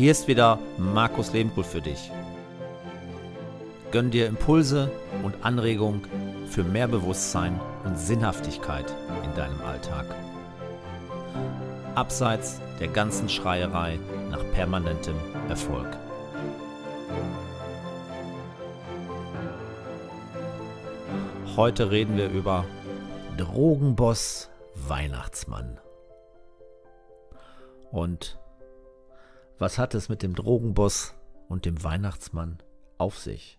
Hier ist wieder Markus Lehmkuhl für dich. Gönn dir Impulse und Anregung für mehr Bewusstsein und Sinnhaftigkeit in deinem Alltag. Abseits der ganzen Schreierei nach permanentem Erfolg. Heute reden wir über Drogenboss Weihnachtsmann. Und was hat es mit dem Drogenboss und dem Weihnachtsmann auf sich?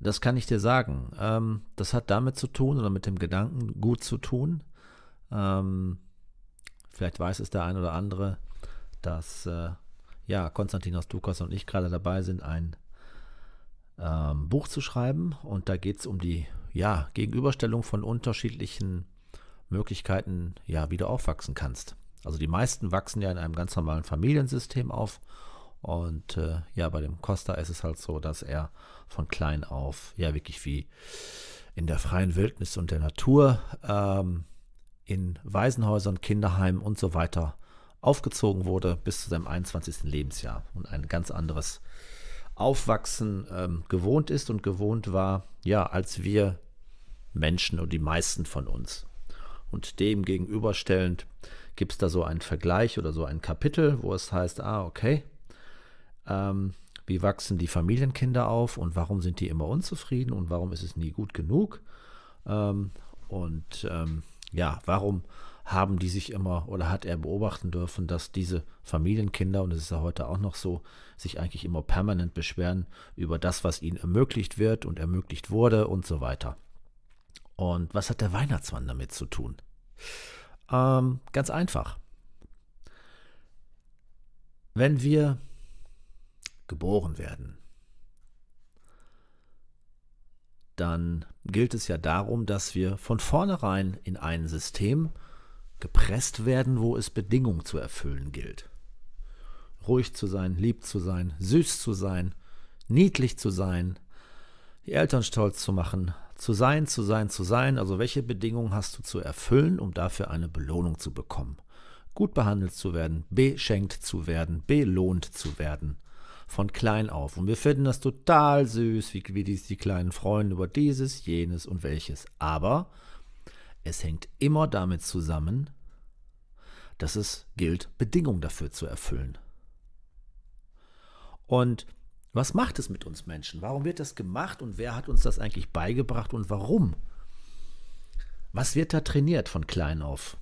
Das kann ich dir sagen. Ähm, das hat damit zu tun oder mit dem Gedanken gut zu tun. Ähm, vielleicht weiß es der ein oder andere, dass äh, ja, Konstantinos Dukas und ich gerade dabei sind, ein ähm, Buch zu schreiben. Und da geht es um die ja, Gegenüberstellung von unterschiedlichen Möglichkeiten, ja, wie du aufwachsen kannst. Also die meisten wachsen ja in einem ganz normalen Familiensystem auf. Und äh, ja, bei dem Costa ist es halt so, dass er von klein auf ja wirklich wie in der freien Wildnis und der Natur ähm, in Waisenhäusern, Kinderheimen und so weiter aufgezogen wurde bis zu seinem 21. Lebensjahr und ein ganz anderes Aufwachsen ähm, gewohnt ist und gewohnt war, ja, als wir Menschen und die meisten von uns. Und dem gegenüberstellend gibt es da so einen Vergleich oder so ein Kapitel, wo es heißt, ah, okay, ähm, wie wachsen die Familienkinder auf und warum sind die immer unzufrieden und warum ist es nie gut genug? Ähm, und ähm, ja, warum haben die sich immer oder hat er beobachten dürfen, dass diese Familienkinder, und es ist ja heute auch noch so, sich eigentlich immer permanent beschweren über das, was ihnen ermöglicht wird und ermöglicht wurde und so weiter. Und was hat der Weihnachtsmann damit zu tun? Ähm, ganz einfach. Wenn wir geboren werden, dann gilt es ja darum, dass wir von vornherein in ein System gepresst werden, wo es Bedingungen zu erfüllen gilt. Ruhig zu sein, lieb zu sein, süß zu sein, niedlich zu sein, die Eltern stolz zu machen, zu sein, zu sein, zu sein, also welche Bedingungen hast du zu erfüllen, um dafür eine Belohnung zu bekommen? Gut behandelt zu werden, beschenkt zu werden, belohnt zu werden. Von klein auf. Und wir finden das total süß, wie, wie dies die kleinen Freunde über dieses, jenes und welches. Aber es hängt immer damit zusammen, dass es gilt, Bedingungen dafür zu erfüllen. Und was macht es mit uns Menschen? Warum wird das gemacht und wer hat uns das eigentlich beigebracht und warum? Was wird da trainiert von klein auf?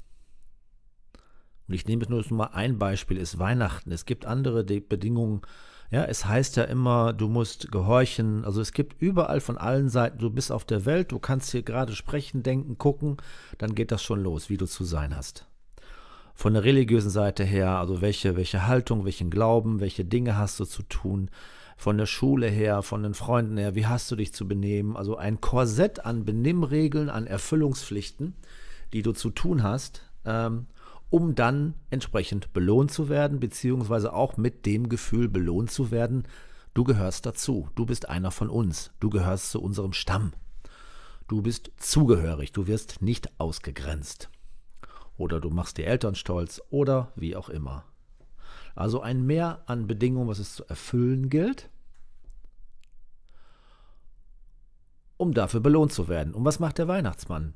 Und ich nehme jetzt nur mal ein Beispiel, ist Weihnachten. Es gibt andere Bedingungen. Ja, es heißt ja immer, du musst gehorchen. Also es gibt überall von allen Seiten, du bist auf der Welt, du kannst hier gerade sprechen, denken, gucken, dann geht das schon los, wie du zu sein hast. Von der religiösen Seite her, also welche, welche Haltung, welchen Glauben, welche Dinge hast du zu tun, von der Schule her, von den Freunden her, wie hast du dich zu benehmen? Also ein Korsett an Benimmregeln, an Erfüllungspflichten, die du zu tun hast, ähm, um dann entsprechend belohnt zu werden, beziehungsweise auch mit dem Gefühl belohnt zu werden, du gehörst dazu, du bist einer von uns, du gehörst zu unserem Stamm, du bist zugehörig, du wirst nicht ausgegrenzt. Oder du machst die Eltern stolz oder wie auch immer. Also ein Mehr an Bedingungen, was es zu erfüllen gilt, um dafür belohnt zu werden. Und was macht der Weihnachtsmann?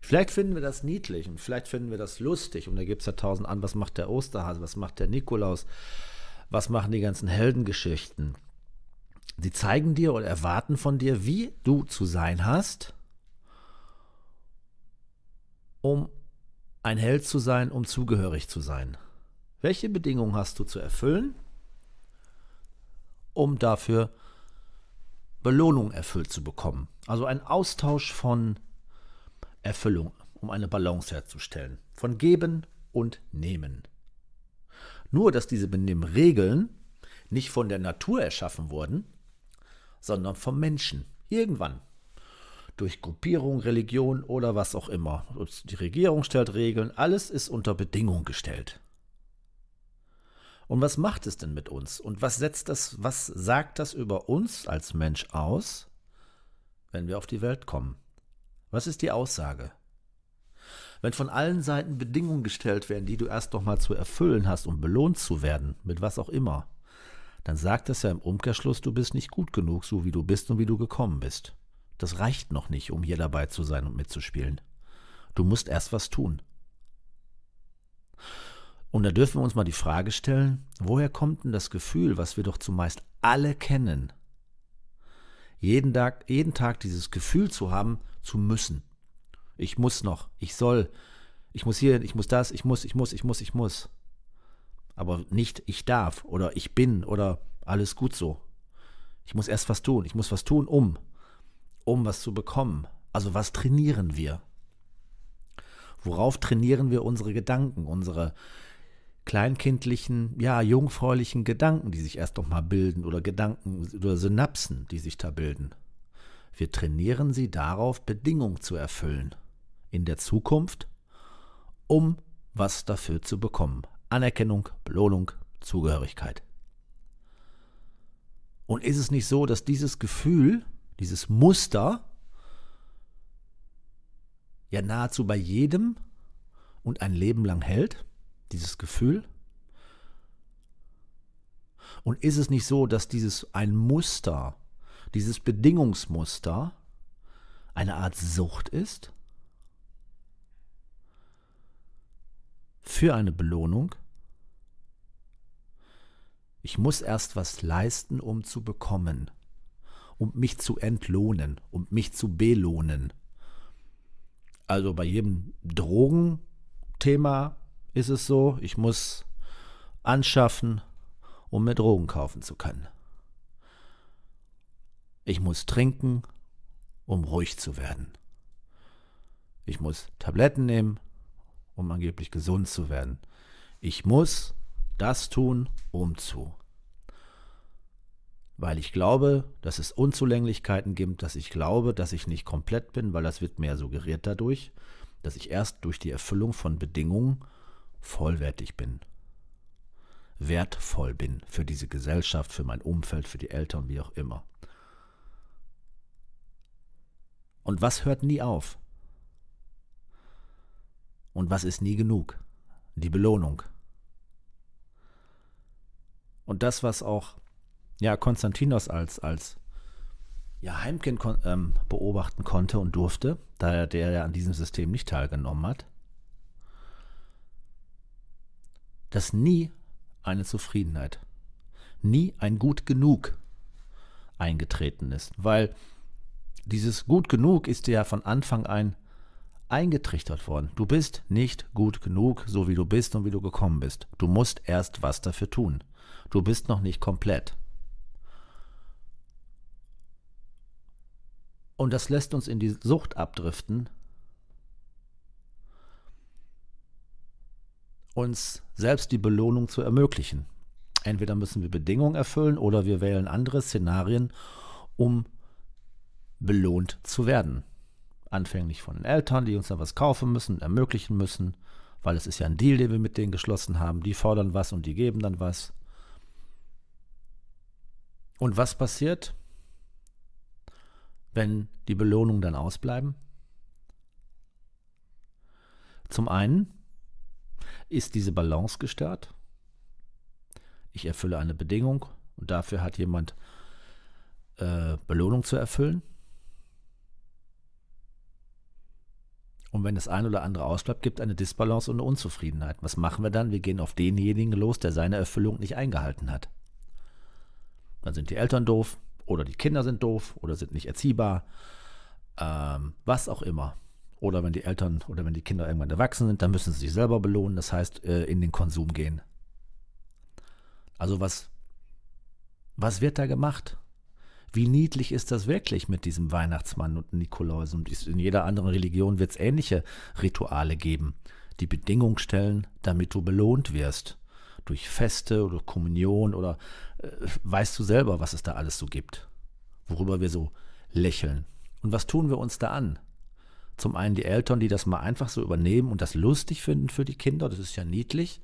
Vielleicht finden wir das niedlich und vielleicht finden wir das lustig. Und da gibt es ja tausend an, was macht der Osterhase, was macht der Nikolaus, was machen die ganzen Heldengeschichten. Sie zeigen dir oder erwarten von dir, wie du zu sein hast, um ein Held zu sein, um zugehörig zu sein. Welche Bedingungen hast du zu erfüllen, um dafür Belohnung erfüllt zu bekommen? Also ein Austausch von Erfüllung, um eine Balance herzustellen. Von Geben und Nehmen. Nur, dass diese Benimmregeln nicht von der Natur erschaffen wurden, sondern vom Menschen. Irgendwann. Durch Gruppierung, Religion oder was auch immer. Die Regierung stellt Regeln, alles ist unter Bedingung gestellt. Und was macht es denn mit uns? Und was setzt das, was sagt das über uns als Mensch aus, wenn wir auf die Welt kommen? Was ist die Aussage? Wenn von allen Seiten Bedingungen gestellt werden, die du erst noch mal zu erfüllen hast, um belohnt zu werden, mit was auch immer, dann sagt das ja im Umkehrschluss, du bist nicht gut genug, so wie du bist und wie du gekommen bist. Das reicht noch nicht, um hier dabei zu sein und mitzuspielen. Du musst erst was tun. Und da dürfen wir uns mal die Frage stellen, woher kommt denn das Gefühl, was wir doch zumeist alle kennen, jeden Tag, jeden Tag dieses Gefühl zu haben, zu müssen. Ich muss noch, ich soll, ich muss hier, ich muss das, ich muss, ich muss, ich muss, ich muss. Aber nicht ich darf oder ich bin oder alles gut so. Ich muss erst was tun, ich muss was tun, um, um was zu bekommen. Also was trainieren wir? Worauf trainieren wir unsere Gedanken, unsere kleinkindlichen, ja, jungfräulichen Gedanken, die sich erst noch mal bilden oder Gedanken oder Synapsen, die sich da bilden. Wir trainieren sie darauf, Bedingungen zu erfüllen in der Zukunft, um was dafür zu bekommen. Anerkennung, Belohnung, Zugehörigkeit. Und ist es nicht so, dass dieses Gefühl, dieses Muster, ja nahezu bei jedem und ein Leben lang hält? dieses Gefühl? Und ist es nicht so, dass dieses ein Muster, dieses Bedingungsmuster eine Art Sucht ist? Für eine Belohnung? Ich muss erst was leisten, um zu bekommen, um mich zu entlohnen, um mich zu belohnen. Also bei jedem Drogenthema ist es so, ich muss anschaffen, um mir Drogen kaufen zu können. Ich muss trinken, um ruhig zu werden. Ich muss Tabletten nehmen, um angeblich gesund zu werden. Ich muss das tun, um zu. Weil ich glaube, dass es Unzulänglichkeiten gibt, dass ich glaube, dass ich nicht komplett bin, weil das wird mir ja suggeriert dadurch, dass ich erst durch die Erfüllung von Bedingungen vollwertig bin, wertvoll bin für diese Gesellschaft, für mein Umfeld, für die Eltern, wie auch immer. Und was hört nie auf? Und was ist nie genug? Die Belohnung. Und das, was auch ja, Konstantinos als, als ja, Heimkind kon ähm, beobachten konnte und durfte, da er der ja an diesem System nicht teilgenommen hat, dass nie eine Zufriedenheit, nie ein Gut genug eingetreten ist, weil dieses Gut genug ist dir ja von Anfang an eingetrichtert worden. Du bist nicht gut genug, so wie du bist und wie du gekommen bist. Du musst erst was dafür tun. Du bist noch nicht komplett. Und das lässt uns in die Sucht abdriften, uns selbst die Belohnung zu ermöglichen. Entweder müssen wir Bedingungen erfüllen oder wir wählen andere Szenarien, um belohnt zu werden. Anfänglich von den Eltern, die uns dann was kaufen müssen, ermöglichen müssen, weil es ist ja ein Deal, den wir mit denen geschlossen haben. Die fordern was und die geben dann was. Und was passiert, wenn die Belohnungen dann ausbleiben? Zum einen ist diese Balance gestört? Ich erfülle eine Bedingung und dafür hat jemand äh, Belohnung zu erfüllen. Und wenn das ein oder andere ausbleibt, gibt eine Disbalance und eine Unzufriedenheit. Was machen wir dann? Wir gehen auf denjenigen los, der seine Erfüllung nicht eingehalten hat. Dann sind die Eltern doof oder die Kinder sind doof oder sind nicht erziehbar. Ähm, was auch immer. Oder wenn die Eltern oder wenn die Kinder irgendwann erwachsen sind, dann müssen sie sich selber belohnen, das heißt äh, in den Konsum gehen. Also was, was wird da gemacht? Wie niedlich ist das wirklich mit diesem Weihnachtsmann und Nikolaus? Und in jeder anderen Religion wird es ähnliche Rituale geben, die Bedingungen stellen, damit du belohnt wirst. Durch Feste oder Kommunion oder äh, weißt du selber, was es da alles so gibt. Worüber wir so lächeln. Und was tun wir uns da an? Zum einen die Eltern, die das mal einfach so übernehmen und das lustig finden für die Kinder, das ist ja niedlich.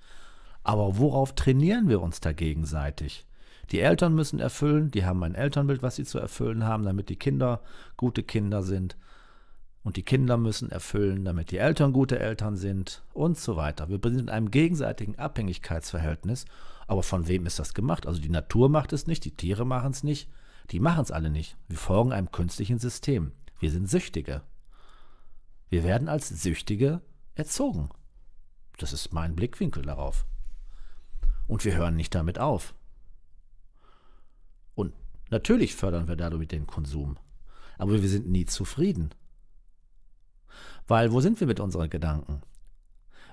Aber worauf trainieren wir uns da gegenseitig? Die Eltern müssen erfüllen, die haben ein Elternbild, was sie zu erfüllen haben, damit die Kinder gute Kinder sind. Und die Kinder müssen erfüllen, damit die Eltern gute Eltern sind und so weiter. Wir sind in einem gegenseitigen Abhängigkeitsverhältnis. Aber von wem ist das gemacht? Also die Natur macht es nicht, die Tiere machen es nicht, die machen es alle nicht. Wir folgen einem künstlichen System. Wir sind Süchtige. Wir werden als Süchtige erzogen. Das ist mein Blickwinkel darauf. Und wir hören nicht damit auf. Und natürlich fördern wir dadurch den Konsum. Aber wir sind nie zufrieden. Weil wo sind wir mit unseren Gedanken?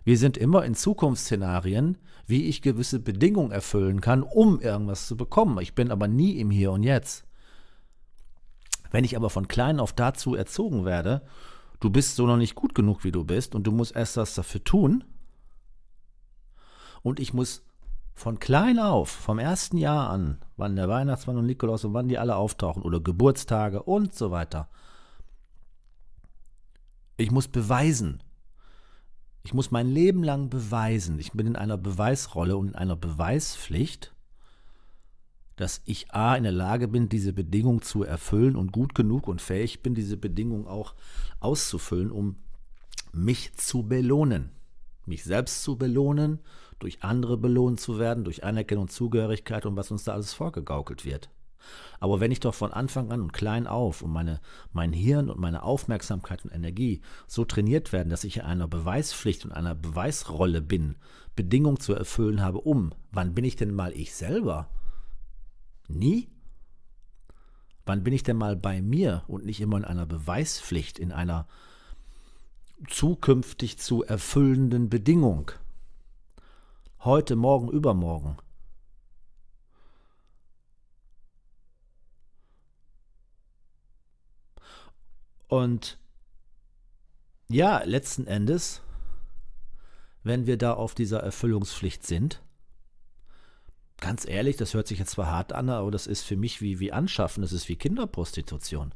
Wir sind immer in Zukunftsszenarien, wie ich gewisse Bedingungen erfüllen kann, um irgendwas zu bekommen. Ich bin aber nie im Hier und Jetzt. Wenn ich aber von klein auf dazu erzogen werde, du bist so noch nicht gut genug, wie du bist und du musst erst was dafür tun. Und ich muss von klein auf, vom ersten Jahr an, wann der Weihnachtsmann und Nikolaus und wann die alle auftauchen oder Geburtstage und so weiter. Ich muss beweisen. Ich muss mein Leben lang beweisen. Ich bin in einer Beweisrolle und in einer Beweispflicht dass ich A in der Lage bin, diese Bedingung zu erfüllen und gut genug und fähig bin, diese Bedingung auch auszufüllen, um mich zu belohnen. Mich selbst zu belohnen, durch andere belohnt zu werden, durch Anerkennung, Zugehörigkeit und was uns da alles vorgegaukelt wird. Aber wenn ich doch von Anfang an und klein auf und meine, mein Hirn und meine Aufmerksamkeit und Energie so trainiert werden, dass ich in einer Beweispflicht und einer Beweisrolle bin, Bedingungen zu erfüllen habe, um, wann bin ich denn mal ich selber? Nie? Wann bin ich denn mal bei mir und nicht immer in einer Beweispflicht, in einer zukünftig zu erfüllenden Bedingung? Heute, morgen, übermorgen. Und ja, letzten Endes, wenn wir da auf dieser Erfüllungspflicht sind, ganz ehrlich, das hört sich jetzt zwar hart an, aber das ist für mich wie, wie Anschaffen, das ist wie Kinderprostitution.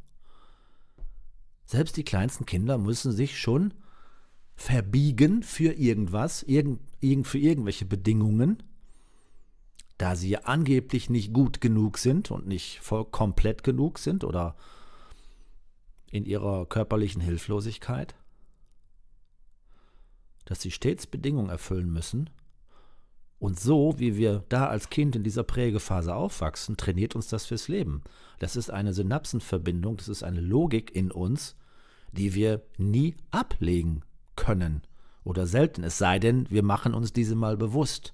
Selbst die kleinsten Kinder müssen sich schon verbiegen für irgendwas, irgend, irgend, für irgendwelche Bedingungen, da sie ja angeblich nicht gut genug sind und nicht voll komplett genug sind oder in ihrer körperlichen Hilflosigkeit, dass sie stets Bedingungen erfüllen müssen, und so, wie wir da als Kind in dieser Prägephase aufwachsen, trainiert uns das fürs Leben. Das ist eine Synapsenverbindung, das ist eine Logik in uns, die wir nie ablegen können oder selten, es sei denn, wir machen uns diese mal bewusst,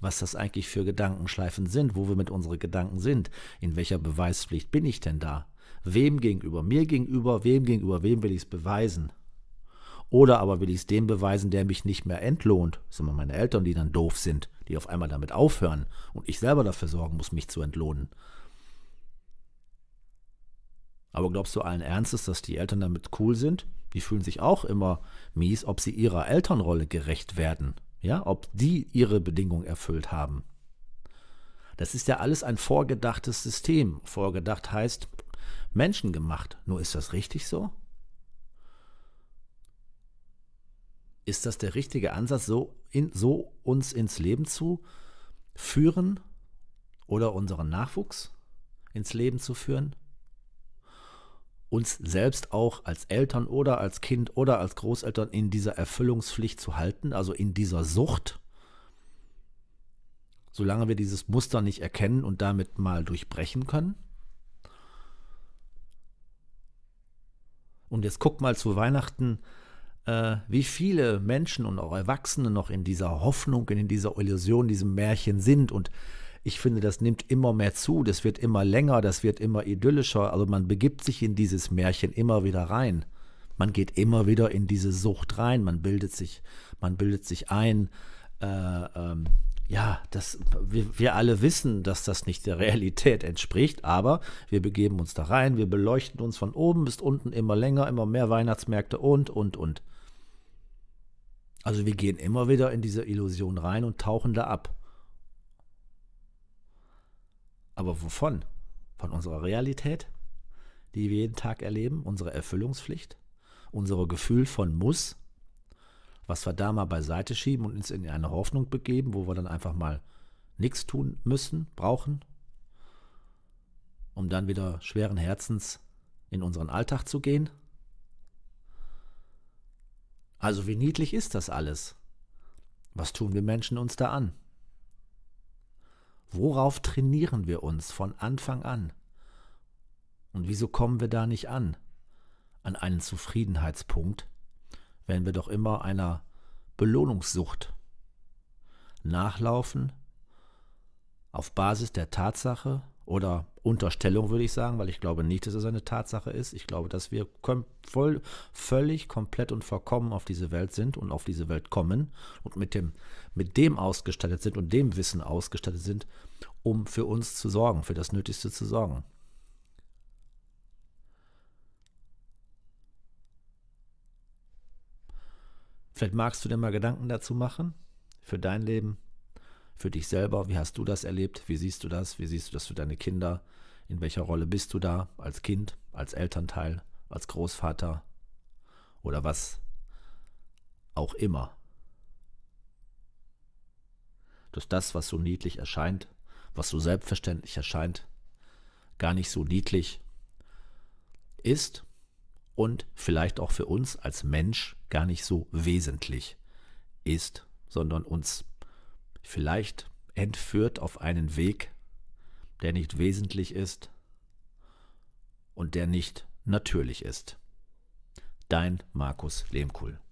was das eigentlich für Gedankenschleifen sind, wo wir mit unseren Gedanken sind, in welcher Beweispflicht bin ich denn da, wem gegenüber, mir gegenüber, wem gegenüber, wem will ich es beweisen. Oder aber will ich es dem beweisen, der mich nicht mehr entlohnt? Das sind immer meine Eltern, die dann doof sind, die auf einmal damit aufhören und ich selber dafür sorgen muss, mich zu entlohnen. Aber glaubst du allen Ernstes, dass die Eltern damit cool sind? Die fühlen sich auch immer mies, ob sie ihrer Elternrolle gerecht werden. Ja, ob die ihre Bedingungen erfüllt haben. Das ist ja alles ein vorgedachtes System. Vorgedacht heißt menschengemacht. Nur ist das richtig so? ist das der richtige Ansatz, so, in, so uns ins Leben zu führen oder unseren Nachwuchs ins Leben zu führen? Uns selbst auch als Eltern oder als Kind oder als Großeltern in dieser Erfüllungspflicht zu halten, also in dieser Sucht. Solange wir dieses Muster nicht erkennen und damit mal durchbrechen können. Und jetzt guck mal zu Weihnachten, äh, wie viele Menschen und auch Erwachsene noch in dieser Hoffnung, in dieser Illusion, diesem Märchen sind. Und ich finde, das nimmt immer mehr zu, das wird immer länger, das wird immer idyllischer. Also man begibt sich in dieses Märchen immer wieder rein. Man geht immer wieder in diese Sucht rein, man bildet sich, man bildet sich ein. Äh, ähm, ja, das, wir, wir alle wissen, dass das nicht der Realität entspricht, aber wir begeben uns da rein, wir beleuchten uns von oben bis unten immer länger, immer mehr Weihnachtsmärkte und, und, und. Also wir gehen immer wieder in diese Illusion rein und tauchen da ab. Aber wovon? Von unserer Realität, die wir jeden Tag erleben, unserer Erfüllungspflicht, unser Gefühl von muss, was wir da mal beiseite schieben und uns in eine Hoffnung begeben, wo wir dann einfach mal nichts tun müssen, brauchen, um dann wieder schweren Herzens in unseren Alltag zu gehen? Also wie niedlich ist das alles? Was tun wir Menschen uns da an? Worauf trainieren wir uns von Anfang an? Und wieso kommen wir da nicht an? An einen Zufriedenheitspunkt, wenn wir doch immer einer Belohnungssucht nachlaufen, auf Basis der Tatsache oder Unterstellung würde ich sagen, weil ich glaube nicht, dass es eine Tatsache ist. Ich glaube, dass wir voll, völlig, komplett und vollkommen auf diese Welt sind und auf diese Welt kommen und mit dem, mit dem ausgestattet sind und dem Wissen ausgestattet sind, um für uns zu sorgen, für das Nötigste zu sorgen. Vielleicht magst du dir mal Gedanken dazu machen, für dein Leben, für dich selber. Wie hast du das erlebt? Wie siehst du das? Wie siehst du das für deine Kinder? In welcher Rolle bist du da? Als Kind, als Elternteil, als Großvater oder was auch immer. Dass das, was so niedlich erscheint, was so selbstverständlich erscheint, gar nicht so niedlich ist und vielleicht auch für uns als Mensch gar nicht so wesentlich ist, sondern uns vielleicht entführt auf einen Weg, der nicht wesentlich ist und der nicht natürlich ist. Dein Markus Lehmkuhl.